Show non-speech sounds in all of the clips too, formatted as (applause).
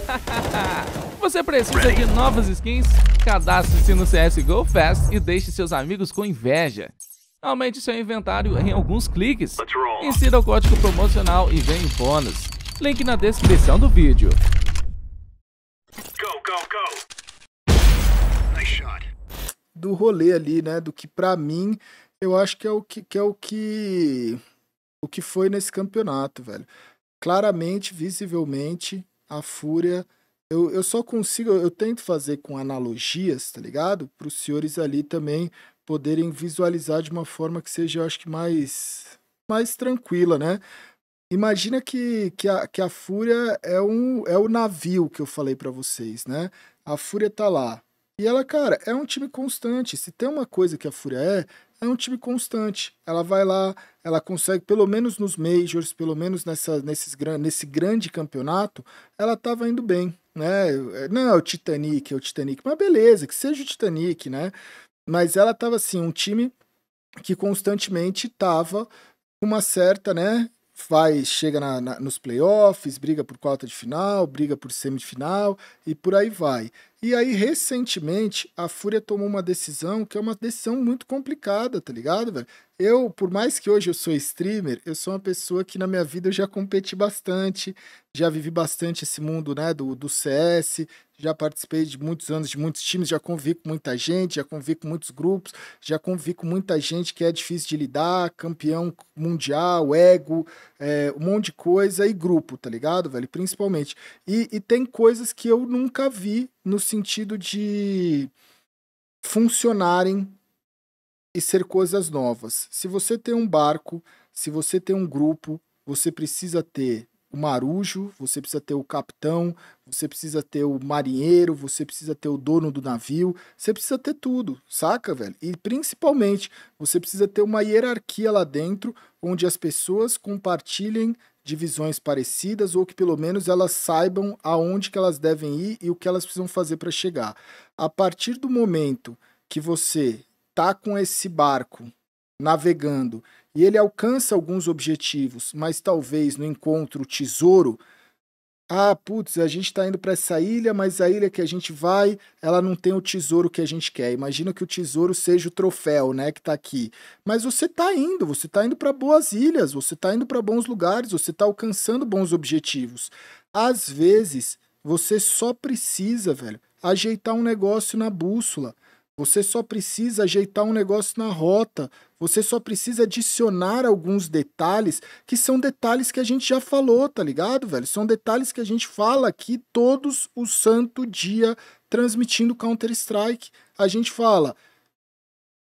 (laughs) Você precisa de novas skins? Cadastre-se no CSGO Fast e deixe seus amigos com inveja. Aumente seu inventário em alguns cliques, insira o código promocional e em bônus. Link na descrição do vídeo. Do rolê ali, né? Do que pra mim, eu acho que é o que, que é o que o que foi nesse campeonato, velho. Claramente, visivelmente, a fúria. Eu, eu só consigo, eu tento fazer com analogias, tá ligado? Para os senhores ali também poderem visualizar de uma forma que seja, eu acho que mais, mais tranquila, né? Imagina que, que, a, que a fúria é, um, é o navio que eu falei para vocês, né? A fúria tá lá, e ela, cara, é um time constante. Se tem uma coisa que a Fúria é, é um time constante. Ela vai lá, ela consegue, pelo menos nos majors, pelo menos nessa, nesses, nesse grande campeonato, ela estava indo bem, né? Não é o Titanic, é o Titanic, mas beleza, que seja o Titanic, né? Mas ela estava assim, um time que constantemente estava uma certa, né? Vai, chega na, na, nos playoffs, briga por quarta de final, briga por semifinal e por aí vai. E aí, recentemente, a Fúria tomou uma decisão que é uma decisão muito complicada, tá ligado, velho? Eu, por mais que hoje eu sou streamer, eu sou uma pessoa que na minha vida eu já competi bastante, já vivi bastante esse mundo, né, do, do CS, já participei de muitos anos de muitos times, já convivi com muita gente, já convivi com muitos grupos, já convivi com muita gente que é difícil de lidar, campeão mundial, ego, é, um monte de coisa e grupo, tá ligado, velho? Principalmente. E, e tem coisas que eu nunca vi no sentido de funcionarem e ser coisas novas. Se você tem um barco, se você tem um grupo, você precisa ter o marujo, você precisa ter o capitão, você precisa ter o marinheiro, você precisa ter o dono do navio, você precisa ter tudo, saca, velho? E principalmente, você precisa ter uma hierarquia lá dentro onde as pessoas compartilhem de visões parecidas ou que pelo menos elas saibam aonde que elas devem ir e o que elas precisam fazer para chegar. A partir do momento que você está com esse barco navegando e ele alcança alguns objetivos, mas talvez não encontre o tesouro, ah, putz, a gente está indo para essa ilha, mas a ilha que a gente vai, ela não tem o tesouro que a gente quer. Imagina que o tesouro seja o troféu, né, que está aqui. Mas você está indo, você está indo para boas ilhas, você está indo para bons lugares, você está alcançando bons objetivos. Às vezes, você só precisa, velho, ajeitar um negócio na bússola. Você só precisa ajeitar um negócio na rota, você só precisa adicionar alguns detalhes, que são detalhes que a gente já falou, tá ligado, velho? São detalhes que a gente fala aqui todos o santo dia transmitindo Counter-Strike. A gente fala,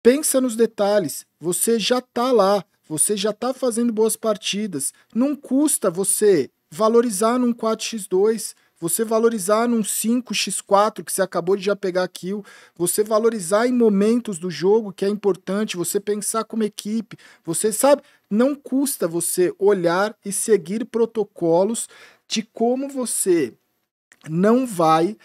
pensa nos detalhes, você já tá lá, você já tá fazendo boas partidas, não custa você valorizar num 4x2, você valorizar num 5x4 que você acabou de já pegar kill, você valorizar em momentos do jogo que é importante, você pensar como equipe, você sabe, não custa você olhar e seguir protocolos de como você não vai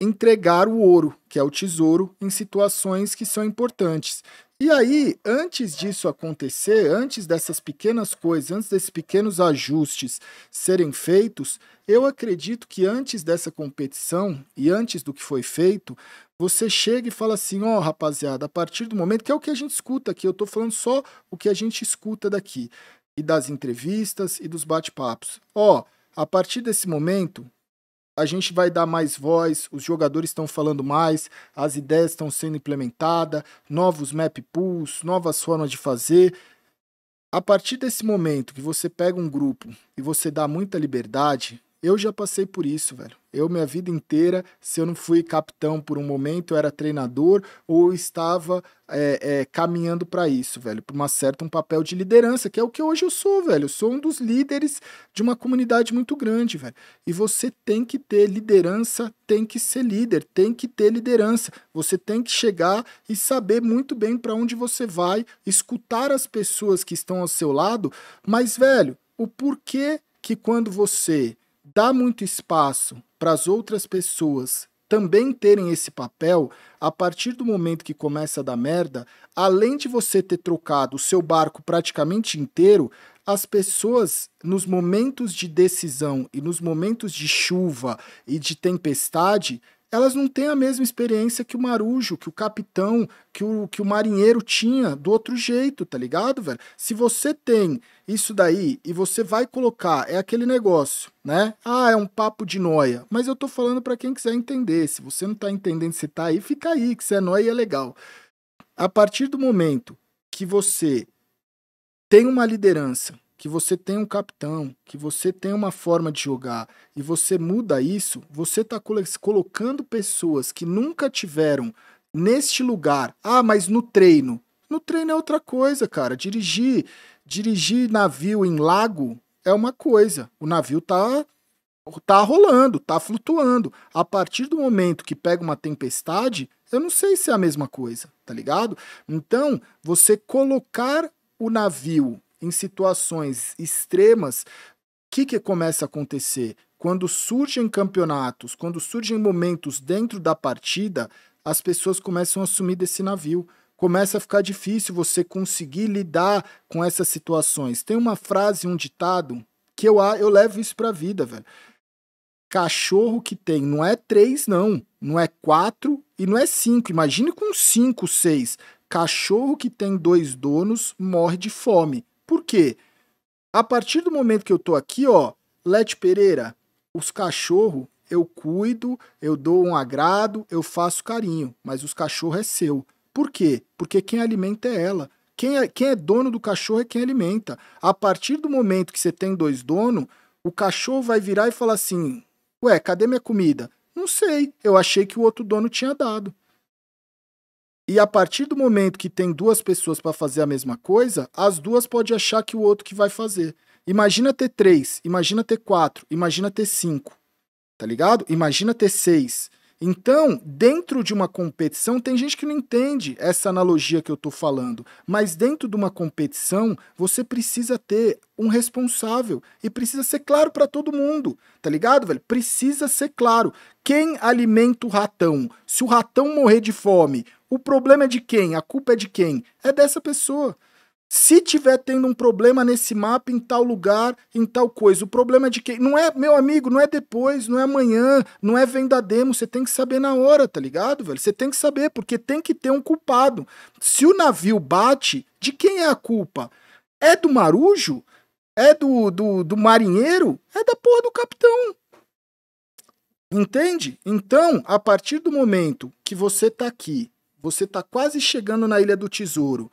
entregar o ouro, que é o tesouro, em situações que são importantes. E aí, antes disso acontecer, antes dessas pequenas coisas, antes desses pequenos ajustes serem feitos, eu acredito que antes dessa competição e antes do que foi feito, você chega e fala assim: ó, oh, rapaziada, a partir do momento que é o que a gente escuta aqui, eu tô falando só o que a gente escuta daqui e das entrevistas e dos bate-papos. Ó, oh, a partir desse momento, a gente vai dar mais voz, os jogadores estão falando mais, as ideias estão sendo implementadas, novos map pools, novas formas de fazer. A partir desse momento que você pega um grupo e você dá muita liberdade, eu já passei por isso, velho. Eu, minha vida inteira, se eu não fui capitão por um momento, eu era treinador ou estava é, é, caminhando para isso, velho, para uma certa um papel de liderança, que é o que hoje eu sou, velho. Eu sou um dos líderes de uma comunidade muito grande, velho. E você tem que ter liderança, tem que ser líder, tem que ter liderança. Você tem que chegar e saber muito bem para onde você vai, escutar as pessoas que estão ao seu lado, mas, velho, o porquê que quando você dá muito espaço para as outras pessoas também terem esse papel, a partir do momento que começa a dar merda, além de você ter trocado o seu barco praticamente inteiro, as pessoas, nos momentos de decisão e nos momentos de chuva e de tempestade, elas não têm a mesma experiência que o marujo, que o capitão, que o, que o marinheiro tinha do outro jeito, tá ligado, velho? Se você tem isso daí e você vai colocar, é aquele negócio, né? Ah, é um papo de noia. Mas eu tô falando para quem quiser entender. Se você não tá entendendo, você tá aí, fica aí, que você é noia é legal. A partir do momento que você tem uma liderança que você tem um capitão, que você tem uma forma de jogar e você muda isso, você está colocando pessoas que nunca tiveram neste lugar. Ah, mas no treino. No treino é outra coisa, cara. Dirigir, dirigir navio em lago é uma coisa. O navio tá tá rolando, tá flutuando. A partir do momento que pega uma tempestade, eu não sei se é a mesma coisa, tá ligado? Então, você colocar o navio em situações extremas, o que, que começa a acontecer? Quando surgem campeonatos, quando surgem momentos dentro da partida, as pessoas começam a assumir desse navio começa a ficar difícil você conseguir lidar com essas situações. Tem uma frase, um ditado, que eu, eu levo isso pra vida, velho. Cachorro que tem, não é três, não. Não é quatro e não é cinco. Imagine com cinco, seis. Cachorro que tem dois donos morre de fome. Por quê? A partir do momento que eu tô aqui, ó, Lete Pereira, os cachorros eu cuido, eu dou um agrado, eu faço carinho, mas os cachorros é seu. Por quê? Porque quem alimenta é ela. Quem é, quem é dono do cachorro é quem alimenta. A partir do momento que você tem dois donos, o cachorro vai virar e falar assim: Ué, cadê minha comida? Não sei, eu achei que o outro dono tinha dado. E a partir do momento que tem duas pessoas para fazer a mesma coisa, as duas podem achar que o outro que vai fazer. Imagina ter três, imagina ter quatro, imagina ter cinco, tá ligado? Imagina ter seis. Então, dentro de uma competição, tem gente que não entende essa analogia que eu estou falando, mas dentro de uma competição, você precisa ter um responsável e precisa ser claro para todo mundo, tá ligado, velho? Precisa ser claro. Quem alimenta o ratão? Se o ratão morrer de fome, o problema é de quem? A culpa é de quem? É dessa pessoa. Se tiver tendo um problema nesse mapa, em tal lugar, em tal coisa, o problema é de quem? Não é, meu amigo, não é depois, não é amanhã, não é venda demo, você tem que saber na hora, tá ligado, velho? Você tem que saber, porque tem que ter um culpado. Se o navio bate, de quem é a culpa? É do marujo? É do, do, do marinheiro? É da porra do capitão. Entende? Então, a partir do momento que você tá aqui você está quase chegando na Ilha do Tesouro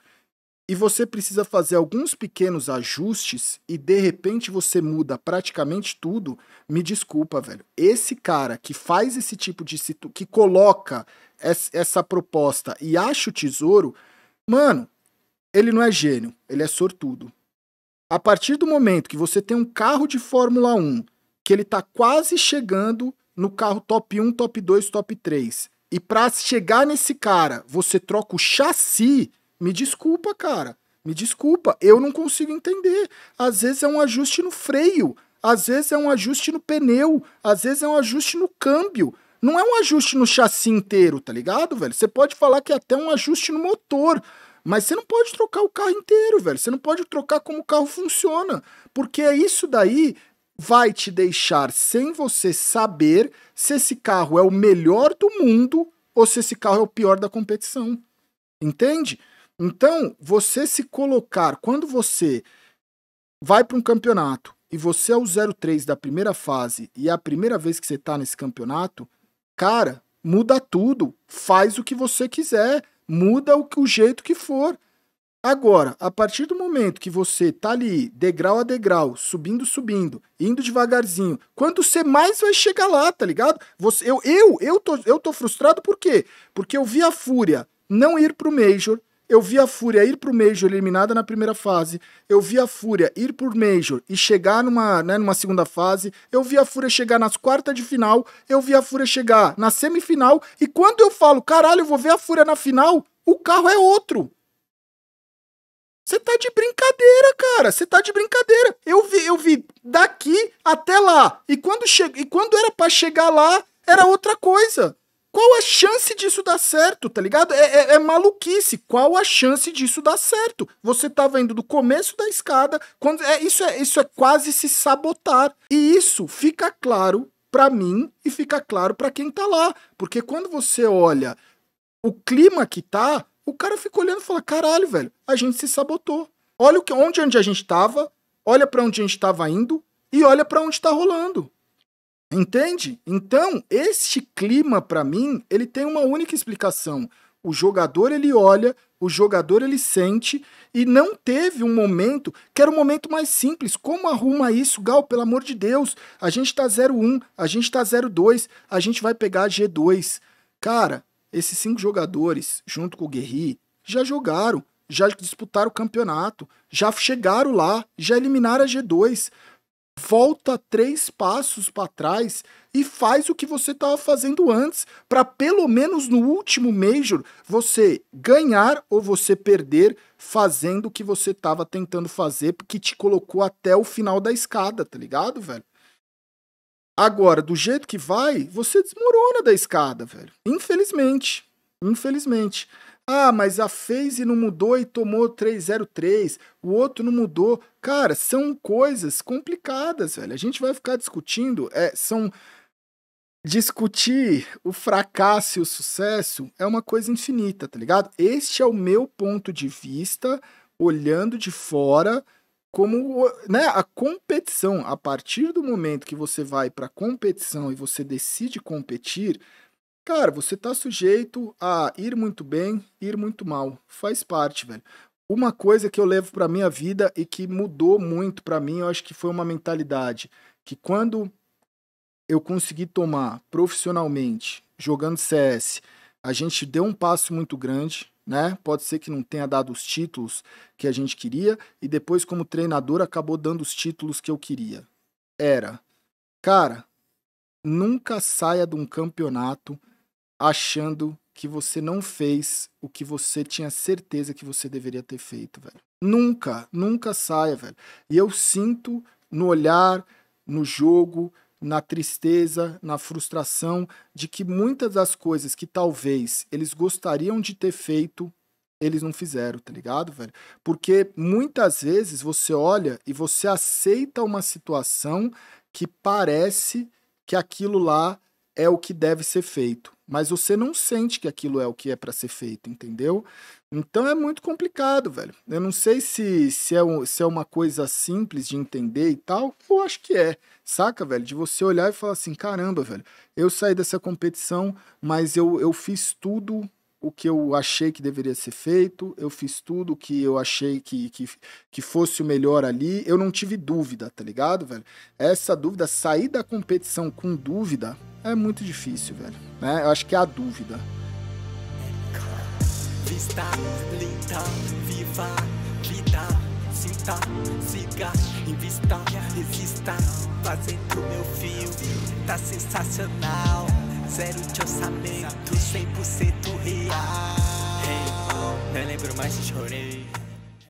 e você precisa fazer alguns pequenos ajustes e de repente você muda praticamente tudo, me desculpa, velho. Esse cara que faz esse tipo de situ... que coloca essa proposta e acha o tesouro, mano, ele não é gênio, ele é sortudo. A partir do momento que você tem um carro de Fórmula 1, que ele tá quase chegando no carro top 1, top 2, top 3, e para chegar nesse cara, você troca o chassi, me desculpa, cara. Me desculpa, eu não consigo entender. Às vezes é um ajuste no freio, às vezes é um ajuste no pneu, às vezes é um ajuste no câmbio. Não é um ajuste no chassi inteiro, tá ligado, velho? Você pode falar que é até um ajuste no motor, mas você não pode trocar o carro inteiro, velho. Você não pode trocar como o carro funciona, porque é isso daí vai te deixar sem você saber se esse carro é o melhor do mundo ou se esse carro é o pior da competição. Entende? Então, você se colocar, quando você vai para um campeonato e você é o 03 da primeira fase e é a primeira vez que você está nesse campeonato, cara, muda tudo, faz o que você quiser, muda o, o jeito que for. Agora, a partir do momento que você tá ali, degrau a degrau, subindo, subindo, indo devagarzinho, quando você mais vai chegar lá, tá ligado? Você, eu, eu, eu, tô, eu tô frustrado por quê? Porque eu vi a Fúria não ir pro Major, eu vi a Fúria ir pro Major eliminada na primeira fase. Eu vi a Fúria ir pro Major e chegar numa, né, numa segunda fase. Eu vi a Fúria chegar nas quartas de final. Eu vi a Fúria chegar na semifinal. E quando eu falo, caralho, eu vou ver a Fúria na final, o carro é outro. Você tá de brincadeira, cara. Você tá de brincadeira. Eu vi, eu vi daqui até lá. E quando, che... e quando era para chegar lá, era outra coisa. Qual a chance disso dar certo, tá ligado? É, é, é, maluquice. Qual a chance disso dar certo? Você tava indo do começo da escada, quando é isso é isso é quase se sabotar. E isso fica claro para mim e fica claro para quem tá lá, porque quando você olha o clima que tá, o cara fica olhando e fala: caralho, velho, a gente se sabotou. Olha o que, onde, onde a gente estava, olha para onde a gente estava indo e olha para onde está rolando. Entende? Então, este clima, para mim, ele tem uma única explicação. O jogador ele olha, o jogador ele sente e não teve um momento que era um momento mais simples. Como arruma isso, Gal? Pelo amor de Deus, a gente tá 0-1, a gente tá 0-2, a gente vai pegar a G2. Cara, esses cinco jogadores, junto com o Guerri, já jogaram, já disputaram o campeonato, já chegaram lá, já eliminaram a G2. Volta três passos para trás e faz o que você estava fazendo antes, para pelo menos no último Major você ganhar ou você perder fazendo o que você estava tentando fazer, porque te colocou até o final da escada, tá ligado, velho? Agora, do jeito que vai, você desmorona da escada, velho. Infelizmente. Infelizmente. Ah, mas a FaZe não mudou e tomou 303, o outro não mudou. Cara, são coisas complicadas, velho. A gente vai ficar discutindo, é, são discutir o fracasso e o sucesso é uma coisa infinita, tá ligado? Este é o meu ponto de vista olhando de fora como né, a competição. A partir do momento que você vai para competição e você decide competir, cara, você está sujeito a ir muito bem, ir muito mal. Faz parte, velho. Uma coisa que eu levo para minha vida e que mudou muito para mim, eu acho que foi uma mentalidade que quando eu consegui tomar profissionalmente, jogando CS, a gente deu um passo muito grande, né? Pode ser que não tenha dado os títulos que a gente queria e depois como treinador acabou dando os títulos que eu queria. Era, cara, nunca saia de um campeonato achando que você não fez o que você tinha certeza que você deveria ter feito, velho. Nunca, nunca saia, velho. E eu sinto no olhar, no jogo, na tristeza, na frustração de que muitas das coisas que talvez eles gostariam de ter feito, eles não fizeram, tá ligado, velho? Porque muitas vezes você olha e você aceita uma situação que parece que aquilo lá é o que deve ser feito mas você não sente que aquilo é o que é para ser feito, entendeu? Então é muito complicado, velho. Eu não sei se, se, é, um, se é uma coisa simples de entender e tal, eu acho que é, saca, velho? De você olhar e falar assim: caramba, velho, eu saí dessa competição, mas eu, eu fiz tudo o que eu achei que deveria ser feito, eu fiz tudo o que eu achei que, que, que fosse o melhor ali, eu não tive dúvida, tá ligado, velho? Essa dúvida, sair da competição com dúvida, é muito difícil, velho. Né? Eu acho que é a dúvida. Vista, linda, viva, vida, sinta, siga, invista, resista, fazendo meu fio, tá sensacional. Zero de orçamento, 100% real. Hey, não lembro mais se chorei.